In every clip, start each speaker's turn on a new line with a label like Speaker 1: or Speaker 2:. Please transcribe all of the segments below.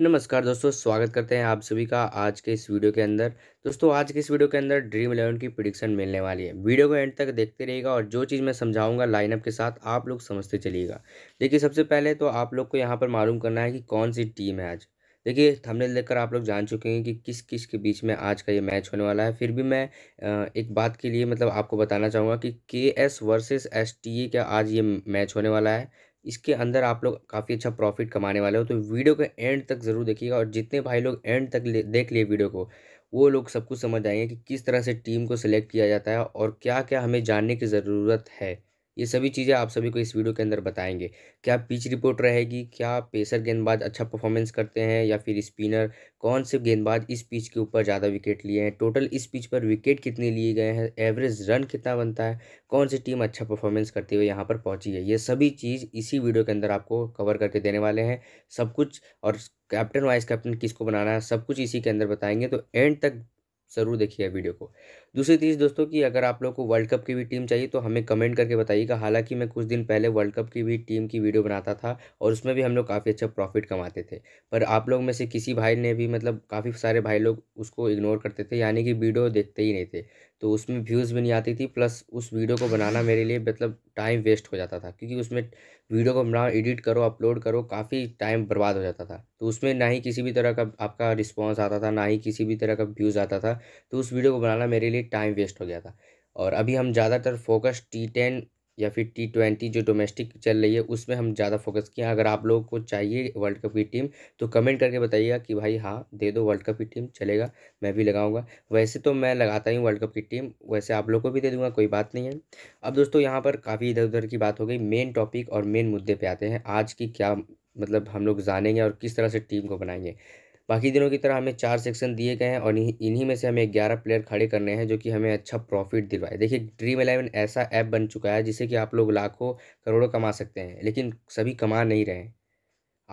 Speaker 1: नमस्कार दोस्तों स्वागत करते हैं आप सभी का आज के इस वीडियो के अंदर दोस्तों आज के इस वीडियो के अंदर ड्रीम इलेवन की प्रिडिक्शन मिलने वाली है वीडियो को एंड तक देखते रहिएगा और जो चीज़ मैं समझाऊंगा लाइनअप के साथ आप लोग समझते चलिएगा देखिए सबसे पहले तो आप लोग को यहाँ पर मालूम करना है कि कौन सी टीम है आज देखिए देख देखकर आप लोग जान चुके हैं कि किस किस के बीच में आज का ये मैच होने वाला है फिर भी मैं एक बात के लिए मतलब आपको बताना चाहूँगा कि K S versus S T A का आज ये मैच होने वाला है इसके अंदर आप लोग काफ़ी अच्छा प्रॉफिट कमाने वाले हो तो वीडियो के एंड तक ज़रूर देखिएगा और जितने भाई लोग एंड तक ले, देख लिए वीडियो को वो लोग सब कुछ समझ आएंगे कि किस तरह से टीम को सिलेक्ट किया जाता है और क्या क्या हमें जानने की ज़रूरत है ये सभी चीज़ें आप सभी को इस वीडियो के अंदर बताएंगे क्या पिच रिपोर्ट रहेगी क्या पेसर गेंदबाज अच्छा परफॉर्मेंस करते हैं या फिर स्पिनर कौन से गेंदबाज इस पिच के ऊपर ज़्यादा विकेट लिए हैं टोटल इस पिच पर विकेट कितने लिए गए हैं एवरेज रन कितना बनता है कौन सी टीम अच्छा परफॉर्मेंस करते हुए यहाँ पर पहुँची है ये सभी चीज़ इसी वीडियो के अंदर आपको कवर करके देने वाले हैं सब कुछ और कैप्टन वाइस कैप्टन किसको बनाना है सब कुछ इसी के अंदर बताएंगे तो एंड तक ज़रूर देखिए वीडियो को दूसरी चीज़ दोस्तों कि अगर आप लोग को वर्ल्ड कप की भी टीम चाहिए तो हमें कमेंट करके बताइएगा हालांकि मैं कुछ दिन पहले वर्ल्ड कप की भी टीम की वीडियो बनाता था और उसमें भी हम लोग काफ़ी अच्छा प्रॉफिट कमाते थे पर आप लोग में से किसी भाई ने भी मतलब काफ़ी सारे भाई लोग उसको इग्नोर करते थे यानी कि वीडियो देखते ही नहीं थे तो उसमें व्यूज़ भी नहीं आती थी प्लस उस वीडियो को बनाना मेरे लिए मतलब टाइम वेस्ट हो जाता था क्योंकि उसमें वीडियो को बनाओ एडिट करो अपलोड करो काफ़ी टाइम बर्बाद हो जाता था तो उसमें ना ही किसी भी तरह का आपका रिस्पॉन्स आता था ना ही किसी भी तरह का व्यूज़ आता था तो उस वीडियो को बनाना मेरे लिए टाइम वेस्ट हो गया था और अभी हम ज़्यादातर फोकस टी टेन या फिर टी ट्वेंटी जो डोमेस्टिक चल रही है उसमें हम ज़्यादा फोकस किए अगर आप लोगों को चाहिए वर्ल्ड कप की टीम तो कमेंट करके बताइएगा कि भाई हाँ दे दो वर्ल्ड कप की टीम चलेगा मैं भी लगाऊंगा वैसे तो मैं लगाता ही वर्ल्ड कप की टीम वैसे आप लोगों को भी दे दूंगा कोई बात नहीं है अब दोस्तों यहाँ पर काफ़ी इधर उधर की बात हो गई मेन टॉपिक और मेन मुद्दे पर आते हैं आज की क्या मतलब हम लोग जानेंगे और किस तरह से टीम को बनाएंगे बाकी दिनों की तरह हमें चार सेक्शन दिए गए हैं और इन्हीं में से हमें ग्यारह प्लेयर खड़े करने हैं जो कि हमें अच्छा प्रॉफिट दिलवाए देखिए ड्रीम इलेवन ऐसा ऐप बन चुका है जिससे कि आप लोग लाखों करोड़ों कमा सकते हैं लेकिन सभी कमा नहीं रहे हैं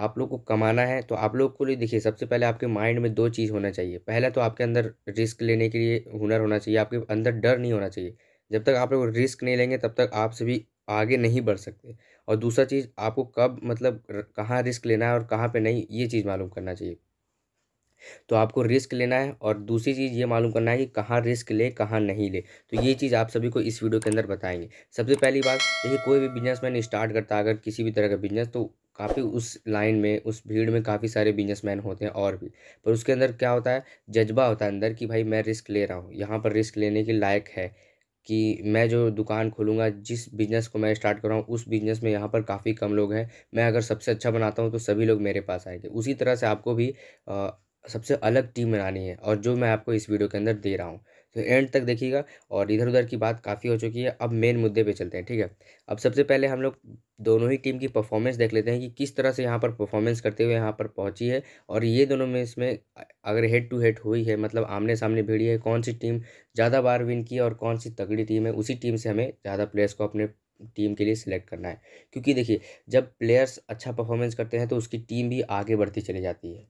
Speaker 1: आप लोग को कमाना है तो आप लोग को लिए देखिए सबसे पहले आपके माइंड में दो चीज़ होना चाहिए पहला तो आपके अंदर रिस्क लेने के लिए हुनर होना चाहिए आपके अंदर डर नहीं होना चाहिए जब तक आप लोग रिस्क नहीं लेंगे तब तक आप सभी आगे नहीं बढ़ सकते और दूसरा चीज़ आपको कब मतलब कहाँ रिस्क लेना है और कहाँ पे नहीं ये चीज़ मालूम करना चाहिए तो आपको रिस्क लेना है और दूसरी चीज़ ये मालूम करना है कि कहाँ रिस्क ले कहाँ नहीं ले तो ये चीज़ आप सभी को इस वीडियो के अंदर बताएंगे सबसे पहली बात देखिए कोई भी बिजनेस मैन स्टार्ट करता है अगर किसी भी तरह का बिजनेस तो काफ़ी उस लाइन में उस भीड़ में काफ़ी सारे बिजनेसमैन होते हैं और भी पर उसके अंदर क्या होता है जज्बा होता है अंदर कि भाई मैं रिस्क ले रहा हूँ यहाँ पर रिस्क लेने के लायक है कि मैं जो दुकान खोलूँगा जिस बिज़नेस को मैं स्टार्ट कर रहा हूँ उस बिज़नेस में यहाँ पर काफ़ी कम लोग हैं मैं अगर सबसे अच्छा बनाता हूँ तो सभी लोग मेरे पास आएंगे उसी तरह से आपको भी आ, सबसे अलग टीम बनानी है और जो मैं आपको इस वीडियो के अंदर दे रहा हूँ तो एंड तक देखिएगा और इधर उधर की बात काफ़ी हो चुकी है अब मेन मुद्दे पे चलते हैं ठीक है अब सबसे पहले हम लोग दोनों ही टीम की परफॉर्मेंस देख लेते हैं कि किस तरह से यहाँ पर परफॉर्मेंस करते हुए यहाँ पर पहुँची है और ये दोनों में इसमें अगर हेड टू हेड हुई है मतलब आमने सामने भिड़ी है कौन सी टीम ज़्यादा बार विन की और कौन सी तगड़ी टीम है उसी टीम से हमें ज़्यादा प्लेयर्स को अपने टीम के लिए सिलेक्ट करना है क्योंकि देखिए जब प्लेयर्स अच्छा परफॉर्मेंस करते हैं तो उसकी टीम भी आगे बढ़ती चली जाती है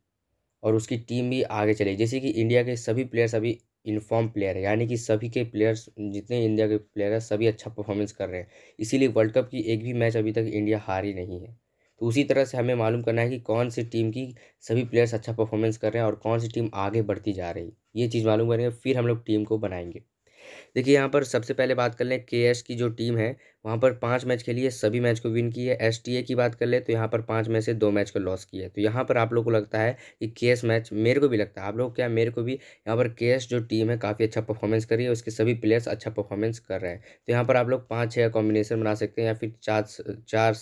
Speaker 1: और उसकी टीम भी आगे चले जैसे कि इंडिया के सभी प्लेयर्स अभी इनफॉर्म प्लेयर है यानी कि सभी के प्लेयर्स जितने इंडिया के प्लेयर हैं सभी अच्छा परफॉर्मेंस कर रहे हैं इसीलिए वर्ल्ड कप की एक भी मैच अभी तक इंडिया हारी नहीं है तो उसी तरह से हमें मालूम करना है कि कौन सी टीम की सभी प्लेयर्स अच्छा परफॉर्मेंस कर रहे हैं और कौन सी टीम आगे बढ़ती जा रही है ये चीज़ मालूम करेंगे फिर हम लोग टीम को बनाएंगे देखिए यहाँ पर सबसे पहले बात कर लें के की जो टीम है वहाँ पर पाँच मैच खेली है सभी मैच को विन की है एस की बात कर ले तो यहाँ पर पाँच में से दो मैच को लॉस की है तो यहाँ पर आप लोग को लगता है कि के मैच मेरे को भी लगता है आप लोग क्या मेरे को भी यहाँ पर के जो टीम है काफ़ी अच्छा परफॉर्मेंस कर रही है उसके सभी प्लेयर्स अच्छा परफॉर्मेंस कर रहे हैं तो यहाँ पर आप लोग पाँच छः कॉम्बिनेशन बना सकते हैं या फिर चार चार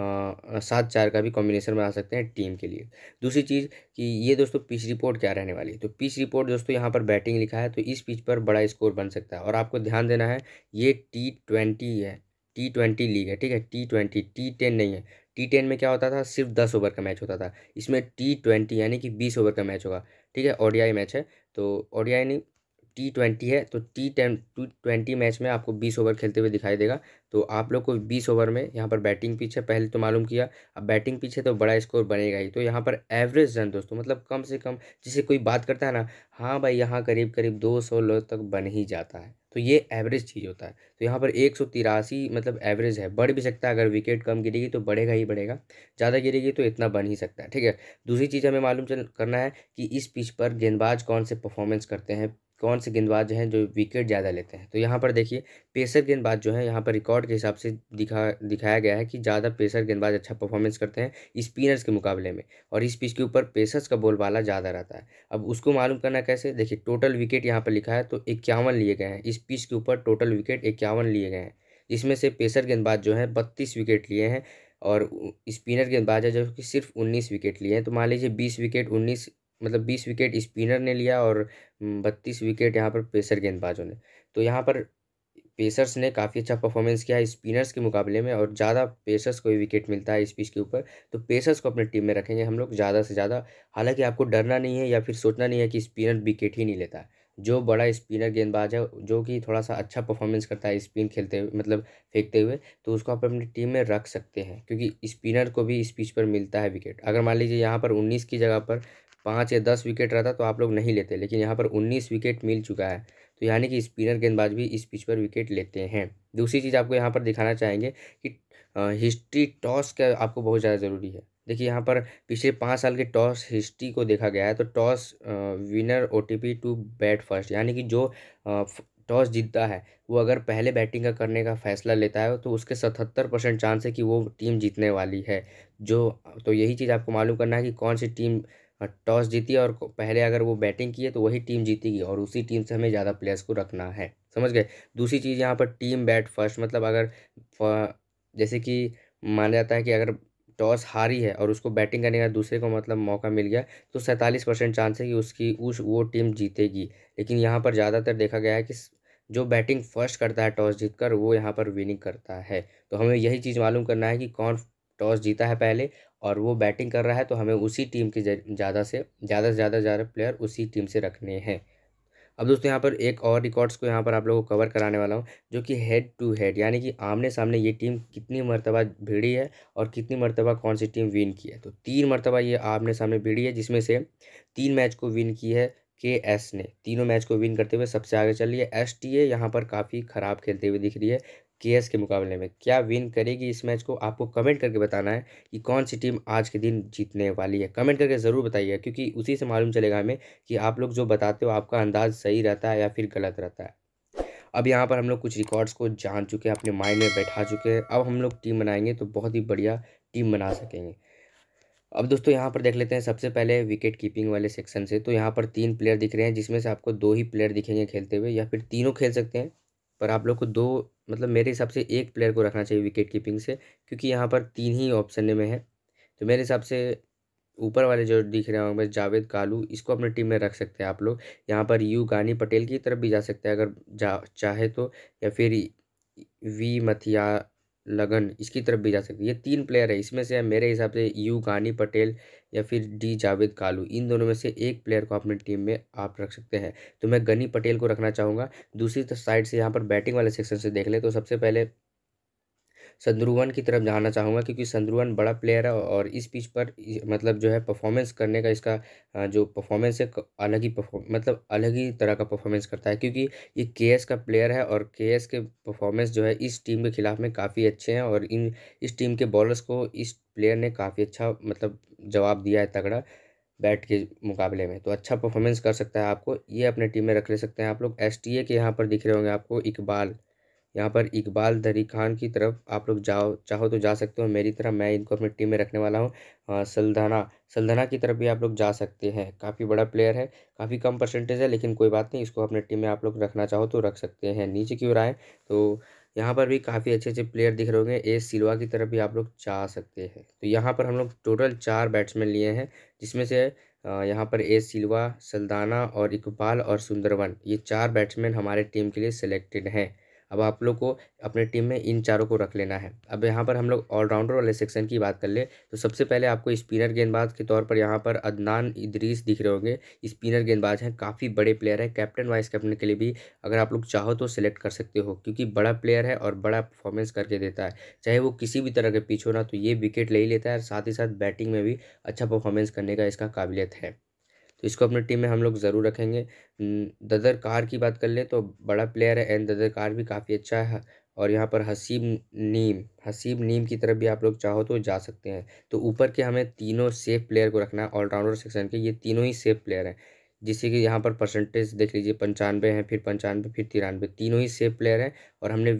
Speaker 1: सात चार का भी कॉम्बिनेशन बना सकते हैं टीम के लिए दूसरी चीज़ कि ये दोस्तों पिच रिपोर्ट क्या रहने वाली है तो पिच रिपोर्ट दोस्तों यहाँ पर बैटिंग लिखा है तो इस पिच पर बड़ा स्कोर बन सकता है और आपको ध्यान देना है ये टी ट्वेंटी है टी ट्वेंटी लीग है ठीक है टी ट्वेंटी टी टेन नहीं है टी टेन में क्या होता था सिर्फ दस ओवर का मैच होता था इसमें टी ट्वेंटी यानी कि बीस ओवर का मैच होगा ठीक है ओडीआई मैच है तो ओडीआई नहीं टी ट्वेंटी है तो T ten to twenty match में आपको बीस ओवर खेलते हुए दिखाई देगा तो आप लोग को बीस ओवर में यहाँ पर बैटिंग पीछे पहले तो मालूम किया अब बैटिंग पीछे तो बड़ा स्कोर बनेगा ही तो यहाँ पर एवरेज रन दोस्तों मतलब कम से कम जिसे कोई बात करता है ना हाँ भाई यहाँ करीब करीब दो सौ लोग तक बन ही जाता है तो ये एवरेज चीज़ होता है तो यहाँ पर एक सौ तिरासी मतलब एवरेज है बढ़ भी सकता है अगर विकेट कम गिरेगी तो बढ़ेगा ही बढ़ेगा ज़्यादा गिरेगी तो इतना बन ही सकता है ठीक है दूसरी चीज़ हमें मालूम चल करना है कि इस पिच पर गेंदबाज कौन से परफॉर्मेंस करते हैं कौन से गेंदबाज हैं जो विकेट ज़्यादा लेते हैं तो यहाँ पर देखिए पेसर गेंदबाज जो है यहाँ पर रिकॉर्ड के हिसाब से दिखा दिखाया गया है कि ज़्यादा पेसर गेंदबाज अच्छा परफॉर्मेंस करते हैं स्पिनर्स के मुकाबले में और इस पिच के ऊपर पेसर्स का बोलबाला ज़्यादा रहता है अब उसको मालूम करना कैसे देखिए टोटल विकेट यहाँ पर लिखा है तो इक्यावन लिए गए हैं इस पिच के ऊपर टोटल विकेट इक्यावन लिए गए हैं जिसमें से पेसर गेंदबाज जो है बत्तीस विकेट लिए हैं और स्पिनर गेंदबाज है जो कि सिर्फ उन्नीस विकेट लिए हैं तो मान लीजिए बीस विकेट उन्नीस मतलब बीस विकेट स्पिनर ने लिया और बत्तीस विकेट यहाँ पर पेसर गेंदबाजों ने तो यहाँ पर पेसर्स ने काफ़ी अच्छा परफॉर्मेंस किया है स्पिनर्स के मुकाबले में और ज़्यादा पेसर्स को विकेट मिलता है इस पिच के ऊपर तो पेसर्स को अपने टीम में रखेंगे हम लोग ज़्यादा से ज़्यादा हालांकि आपको डरना नहीं है या फिर सोचना नहीं है कि स्पिनर विकेट ही नहीं लेता जो बड़ा स्पिनर गेंदबाज है जो कि थोड़ा सा अच्छा परफॉर्मेंस करता है स्पिन खेलते हुए मतलब फेंकते हुए तो उसको आप अपनी टीम में रख सकते हैं क्योंकि स्पिनर को भी इस पिच पर मिलता है विकेट अगर मान लीजिए यहाँ पर उन्नीस की जगह पर पाँच या दस विकेट रहता तो आप लोग नहीं लेते लेकिन यहाँ पर उन्नीस विकेट मिल चुका है तो यानी कि स्पिनर गेंदबाज भी इस पिच पर विकेट लेते हैं दूसरी चीज़ आपको यहाँ पर दिखाना चाहेंगे कि हिस्ट्री टॉस का आपको बहुत ज़्यादा ज़रूरी है देखिए यहाँ पर पिछले पाँच साल के टॉस हिस्ट्री को देखा गया है तो toss winner opt to bat first यानी कि जो टॉस जीतता है वो अगर पहले बैटिंग का करने का फैसला लेता है तो उसके सतहत्तर परसेंट चांस है कि वो टीम जीतने वाली है जो तो यही चीज़ आपको मालूम करना है कि कौन सी टीम हाँ, टॉस जीती और पहले अगर वो बैटिंग की है तो वही टीम जीतेगी और उसी टीम से हमें ज़्यादा प्लेयर्स को रखना है समझ गए दूसरी चीज़ यहाँ पर टीम बैट फर्स्ट मतलब अगर जैसे कि माना जाता है कि अगर टॉस हारी है और उसको बैटिंग करने का दूसरे को मतलब मौका मिल गया तो सैंतालीस परसेंट चांस है कि उसकी उस वो टीम जीतेगी लेकिन यहाँ पर ज़्यादातर देखा गया है कि जो बैटिंग फर्स्ट करता है टॉस जीतकर वो यहाँ पर विनिंग करता है तो हमें यही चीज़ मालूम करना है कि कौन टॉस जीता है पहले और वो बैटिंग कर रहा है तो हमें उसी टीम के ज़्यादा से ज़्यादा से ज़्यादा ज़्यादा प्लेयर उसी टीम से रखने हैं अब दोस्तों यहाँ पर एक और रिकॉर्ड्स को यहाँ पर आप लोगों को कवर कराने वाला हूँ जो कि हेड टू हेड यानी कि आमने सामने ये टीम कितनी मरतबा भिड़ी है और कितनी मरतबा कौन सी टीम विन की है तो तीन मरतबा ये आमने सामने भिड़ी है जिसमें से तीन मैच को विन की है के एस ने तीनों मैच को विन करते हुए सबसे आगे चल रही है एस टी ए यहाँ पर काफ़ी ख़राब खेलते हुए दिख रही है के के मुकाबले में क्या विन करेगी इस मैच को आपको कमेंट करके बताना है कि कौन सी टीम आज के दिन जीतने वाली है कमेंट करके ज़रूर बताइए क्योंकि उसी से मालूम चलेगा हमें कि आप लोग जो बताते हो आपका अंदाज़ सही रहता है या फिर गलत रहता है अब यहाँ पर हम लोग कुछ रिकॉर्ड्स को जान चुके हैं अपने माइंड में बैठा चुके हैं अब हम लोग टीम बनाएंगे तो बहुत ही बढ़िया टीम बना सकेंगे अब दोस्तों यहाँ पर देख लेते हैं सबसे पहले विकेट कीपिंग वाले सेक्शन से तो यहाँ पर तीन प्लेयर दिख रहे हैं जिसमें से आपको दो ही प्लेयर दिखेंगे खेलते हुए या फिर तीनों खेल सकते हैं पर आप लोग को दो मतलब मेरे हिसाब से एक प्लेयर को रखना चाहिए विकेट कीपिंग से क्योंकि यहाँ पर तीन ही ऑप्शन में है तो मेरे हिसाब से ऊपर वाले जो दिख रहे हैं जावेद कालू इसको अपने टीम में रख सकते हैं आप लोग यहाँ पर यू गानी पटेल की तरफ भी जा सकते हैं अगर जा चाहे तो या फिर वी मथिया लगन इसकी तरफ भी जा सकती है ये तीन प्लेयर है इसमें से मेरे हिसाब से यू गानी पटेल या फिर डी जावेद कालू इन दोनों में से एक प्लेयर को अपनी टीम में आप रख सकते हैं तो मैं गनी पटेल को रखना चाहूँगा दूसरी तो साइड से यहाँ पर बैटिंग वाले सेक्शन से देख ले तो सबसे पहले संद्रुवन की तरफ जाना चाहूँगा क्योंकि संद्रुवन बड़ा प्लेयर है और इस पिच पर मतलब जो है परफॉर्मेंस करने का इसका जो परफॉर्मेंस है अलग ही मतलब अलग ही तरह का परफॉर्मेंस करता है क्योंकि ये के का प्लेयर है और के के परफॉर्मेंस जो है इस टीम के खिलाफ में काफ़ी अच्छे हैं और इन इस टीम के बॉलर्स को इस प्लेयर ने काफ़ी अच्छा मतलब जवाब दिया है तगड़ा बैट के मुकाबले में तो अच्छा परफॉर्मेंस कर सकता है आपको ये अपने टीम में रख ले सकते हैं आप लोग एस के यहाँ पर दिख रहे होंगे आपको इकबाल यहाँ पर इकबाल दरी खान की तरफ आप लोग जाओ चाहो तो जा सकते हो मेरी तरह मैं इनको अपनी टीम में रखने वाला हूँ हाँ, सल्धाना सल्दाना की तरफ भी आप लोग जा सकते हैं काफ़ी बड़ा प्लेयर है काफ़ी कम परसेंटेज है लेकिन कोई बात नहीं इसको अपने टीम में आप लोग रखना चाहो तो रख सकते हैं नीचे की ओर आए तो यहाँ पर भी काफ़ी अच्छे अच्छे प्लेयर दिख रहे होंगे ए सिलवा की तरफ भी आप लोग जा सकते हैं तो यहाँ पर हम लोग टोटल चार बैट्समैन लिए हैं जिसमें से यहाँ पर ए सिलवा सल्दाना और इकबाल और सुंदरवन ये चार बैट्समैन हमारे टीम के लिए सिलेक्टेड हैं अब आप लोग को अपने टीम में इन चारों को रख लेना है अब यहाँ पर हम लोग ऑलराउंडर वाले सेक्शन की बात कर ले तो सबसे पहले आपको स्पिनर गेंदबाज के तौर पर यहाँ पर अदनान इदरीस दिख रहे होंगे स्पिनर गेंदबाज हैं काफ़ी बड़े प्लेयर हैं कैप्टन वाइस कैप्टन के लिए भी अगर आप लोग चाहो तो सिलेक्ट कर सकते हो क्योंकि बड़ा प्लेयर है और बड़ा परफॉर्मेंस करके देता है चाहे वो किसी भी तरह के पिच हो ना तो ये विकेट ले ही लेता है और साथ ही साथ बैटिंग में भी अच्छा परफॉर्मेंस करने का इसका काबिलियत है तो इसको अपनी टीम में हम लोग ज़रूर रखेंगे ददर कार की बात कर लें तो बड़ा प्लेयर है एंड ददर कार भी काफ़ी अच्छा है और यहाँ पर हसीब नीम हसीब नीम की तरफ भी आप लोग चाहो तो जा सकते हैं तो ऊपर के हमें तीनों सेफ प्लेयर को रखना है ऑलराउंडर सेक्शन के ये तीनों ही सेफ प्लेयर हैं जिससे कि यहाँ पर परसेंटेज देख लीजिए पंचानवे हैं फिर पंचानवे फिर तिरानवे तीनों ही सेफ प्लेयर हैं और हमने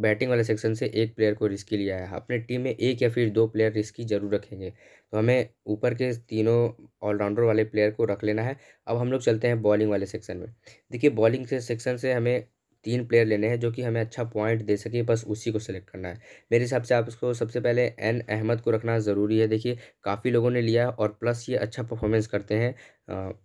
Speaker 1: बैटिंग वाले सेक्शन से एक प्लेयर को रिस्की लिया है अपने टीम में एक या फिर दो प्लेयर रिस्की जरूर रखेंगे तो हमें ऊपर के तीनों ऑलराउंडर वाले प्लेयर को रख लेना है अब हम लोग चलते हैं बॉलिंग वाले सेक्शन में देखिए बॉलिंग के सेक्शन से हमें तीन प्लेयर लेने हैं जो कि हमें अच्छा पॉइंट दे सके बस उसी को सिलेक्ट करना है मेरे हिसाब से आप इसको सबसे पहले एन अहमद को रखना ज़रूरी है देखिए काफ़ी लोगों ने लिया और प्लस ये अच्छा परफॉर्मेंस करते हैं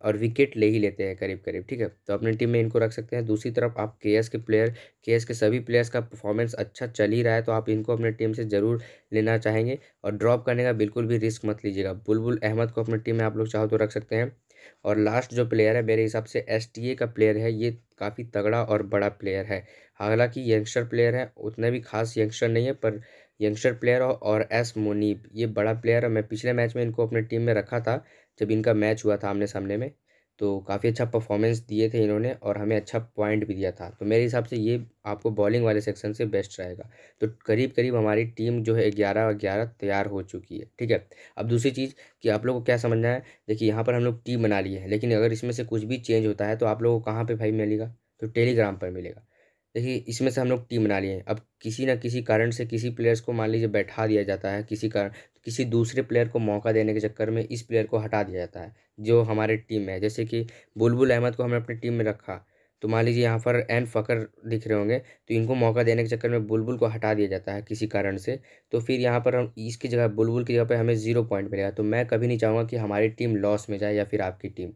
Speaker 1: और विकेट ले ही लेते हैं करीब करीब ठीक है तो अपनी टीम में इनको रख सकते हैं दूसरी तरफ आप के के प्लेयर के के सभी प्लेयर्स का परफॉर्मेंस अच्छा चल ही रहा है तो आप इनको अपने टीम से ज़रूर लेना चाहेंगे और ड्रॉप करने का बिल्कुल भी रिस्क मत लीजिएगा बुलबुल अहमद को अपनी टीम में आप लोग चाहो तो रख सकते हैं और लास्ट जो प्लेयर है मेरे हिसाब से एस का प्लेयर है ये काफ़ी तगड़ा और बड़ा प्लेयर है हालांकि यंगस्टर प्लेयर है उतना भी खास यंगस्टर नहीं है पर यंगस्टर प्लेयर और एस मुनीब ये बड़ा प्लेयर है मैं पिछले मैच में इनको अपने टीम में रखा था जब इनका मैच हुआ था आमने सामने में तो काफ़ी अच्छा परफॉर्मेंस दिए थे इन्होंने और हमें अच्छा पॉइंट भी दिया था तो मेरे हिसाब से ये आपको बॉलिंग वाले सेक्शन से बेस्ट रहेगा तो करीब करीब हमारी टीम जो है ग्यारह और ग्यारह तैयार हो चुकी है ठीक है अब दूसरी चीज़ कि आप लोगों को क्या समझना है देखिए यहाँ पर हम लोग टीम बना लिए है लेकिन अगर इसमें से कुछ भी चेंज होता है तो आप लोगों को कहाँ पर भाई मिलेगा तो टेलीग्राम पर मिलेगा देखिए इसमें से हम लोग टीम बना लिए अब किसी ना किसी कारण से किसी प्लेयर्स को मान लीजिए बैठा दिया जाता है किसी कारण किसी दूसरे प्लेयर को मौका देने के चक्कर में इस प्लेयर को हटा दिया जाता है जो हमारे टीम में है जैसे कि बुलबुल अहमद को हमने अपनी टीम में रखा तो मान लीजिए यहाँ पर एन फ़कर दिख रहे होंगे तो इनको मौका देने के चक्कर में बुलबुल को हटा दिया जाता है किसी कारण से तो फिर यहाँ पर हम इसकी जगह बुलबुल की जगह पर हमें ज़ीरो पॉइंट मिलेगा तो मैं कभी नहीं चाहूँगा कि हमारी टीम लॉस में जाए या फिर आपकी टीम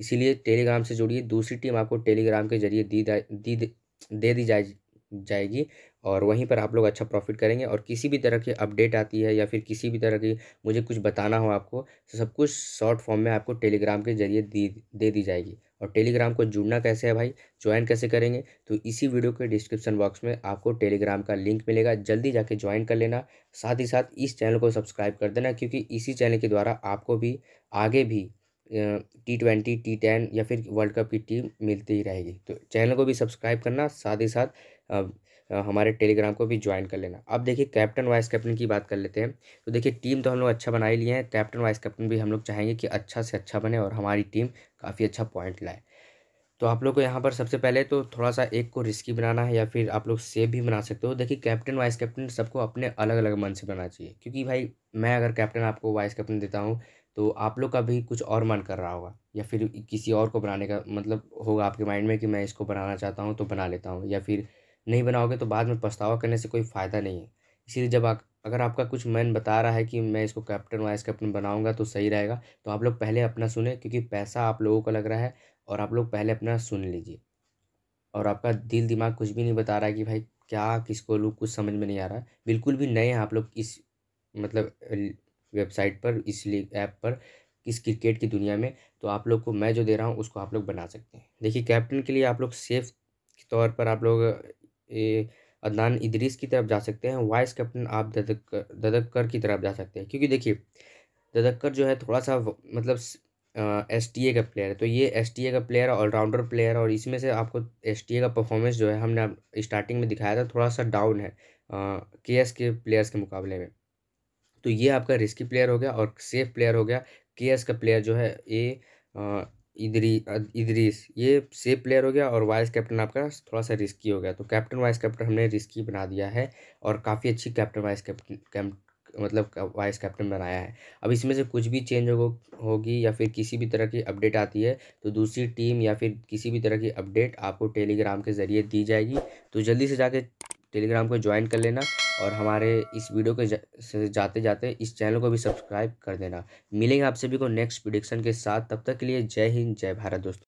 Speaker 1: इसीलिए टेलीग्राम से जुड़िए दूसरी टीम आपको टेलीग्राम के जरिए दी दी दे दी जाए जाएगी और वहीं पर आप लोग अच्छा प्रॉफिट करेंगे और किसी भी तरह की अपडेट आती है या फिर किसी भी तरह की मुझे कुछ बताना हो आपको तो सब कुछ शॉर्ट फॉर्म में आपको टेलीग्राम के जरिए दी दे दी जाएगी और टेलीग्राम को जुड़ना कैसे है भाई ज्वाइन कैसे करेंगे तो इसी वीडियो के डिस्क्रिप्शन बॉक्स में आपको टेलीग्राम का लिंक मिलेगा जल्दी जाके ज्वाइन कर लेना साथ ही साथ इस चैनल को सब्सक्राइब कर देना क्योंकि इसी चैनल के द्वारा आपको भी आगे भी टी ट्वेंटी टी टेन या फिर वर्ल्ड कप की टीम मिलती ही रहेगी तो चैनल को भी सब्सक्राइब करना साथ ही साथ हमारे टेलीग्राम को भी ज्वाइन कर लेना अब देखिए कैप्टन वाइस कैप्टन की बात कर लेते हैं तो देखिए टीम तो हम लोग अच्छा बना ही लिए हैं कैप्टन वाइस कैप्टन भी हम लोग चाहेंगे कि अच्छा से अच्छा बने और हमारी टीम काफ़ी अच्छा पॉइंट लाए तो आप लोग को यहाँ पर सबसे पहले तो थोड़ा सा एक को रिस्की बनाना है या फिर आप लोग सेफ भी बना सकते हो देखिए कैप्टन वाइस कैप्टन सबको अपने अलग अलग मन से बनाना चाहिए क्योंकि भाई मैं अगर कैप्टन आपको वाइस कैप्टन देता हूँ तो आप लोग का भी कुछ और मन कर रहा होगा या फिर किसी और को बनाने का मतलब होगा आपके माइंड में कि मैं इसको बनाना चाहता हूँ तो बना लेता हूँ या फिर नहीं बनाओगे तो बाद में पछतावा करने से कोई फ़ायदा नहीं है इसीलिए जब आप अगर आपका कुछ मन बता रहा है कि मैं इसको कैप्टन वाइस कैप्टन बनाऊंगा तो सही रहेगा तो आप लोग पहले अपना सुने क्योंकि पैसा आप लोगों को लग रहा है और आप लोग पहले अपना सुन लीजिए और आपका दिल दिमाग कुछ भी नहीं बता रहा है कि भाई क्या किसको लोग कुछ समझ में नहीं आ रहा है बिल्कुल भी नए हैं आप लोग इस मतलब वेबसाइट पर इस ऐप पर इस क्रिकेट की दुनिया में तो आप लोग को मैं जो दे रहा हूँ उसको आप लोग बना सकते हैं देखिए कैप्टन के लिए आप लोग सेफ के तौर पर आप लोग अदनान इदरीस की तरफ जा सकते हैं वाइस कैप्टन आप ददक ददक्कर की तरफ जा सकते हैं क्योंकि देखिए ददक्कर जो है थोड़ा सा मतलब एस टी ए का प्लेयर है तो ये एस टी ए का प्लेयर ऑलराउंडर प्लेयर और इसमें से आपको एस टी ए का परफॉर्मेंस जो है हमने स्टार्टिंग में दिखाया था थोड़ा सा डाउन है के एस के प्लेयर्स के मुकाबले में तो ये आपका रिस्की प्लेयर हो गया और सेफ प्लेयर हो गया के एस का प्लेयर जो है ये इदरी इदरीस ये सेफ प्लेयर हो गया और वाइस कैप्टन आपका थोड़ा सा रिस्की हो गया तो कैप्टन वाइस कैप्टन हमने रिस्की बना दिया है और काफ़ी अच्छी कैप्टन वाइस कैप्टन मतलब वाइस कैप्टन बनाया है अब इसमें से कुछ भी चेंज हो होगी या फिर किसी भी तरह की अपडेट आती है तो दूसरी टीम या फिर किसी भी तरह की अपडेट आपको टेलीग्राम के ज़रिए दी जाएगी तो जल्दी से जाके टेलीग्राम को ज्वाइन कर लेना और हमारे इस वीडियो के जा, जाते जाते इस चैनल को भी सब्सक्राइब कर देना मिलेंगे आप सभी को नेक्स्ट प्रिडिक्शन के साथ तब तक के लिए जय हिंद जय भारत दोस्तों